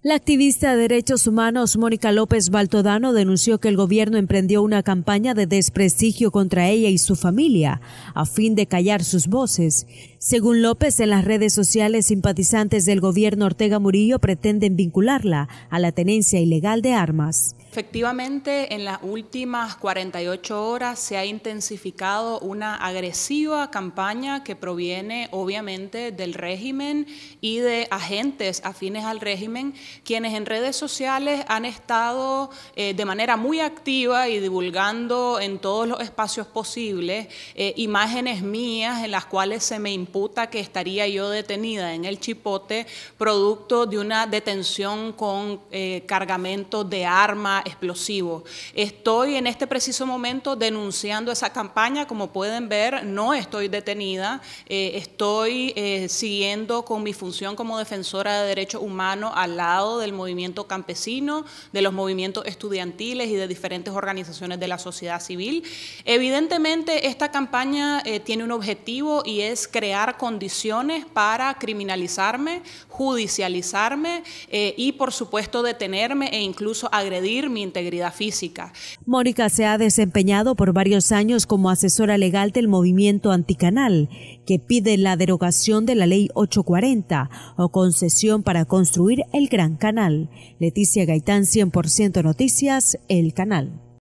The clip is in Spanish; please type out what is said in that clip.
La activista de derechos humanos Mónica López Baltodano denunció que el gobierno emprendió una campaña de desprestigio contra ella y su familia a fin de callar sus voces. Según López, en las redes sociales simpatizantes del gobierno Ortega Murillo pretenden vincularla a la tenencia ilegal de armas. Efectivamente, en las últimas 48 horas se ha intensificado una agresiva campaña que proviene obviamente del régimen y de agentes afines al régimen quienes en redes sociales han estado eh, de manera muy activa y divulgando en todos los espacios posibles eh, imágenes mías en las cuales se me imputa que estaría yo detenida en el Chipote, producto de una detención con eh, cargamento de arma explosivo. Estoy en este preciso momento denunciando esa campaña, como pueden ver, no estoy detenida, estoy siguiendo con mi función como defensora de derechos humanos al lado del movimiento campesino, de los movimientos estudiantiles y de diferentes organizaciones de la sociedad civil. Evidentemente, esta campaña eh, tiene un objetivo y es crear condiciones para criminalizarme, judicializarme eh, y, por supuesto, detenerme e incluso agredir mi integridad física. Mónica se ha desempeñado por varios años como asesora legal del movimiento anticanal, que pide la derogación de la ley 840 o concesión para construir el Gran Canal. Leticia Gaitán, 100% Noticias, El Canal.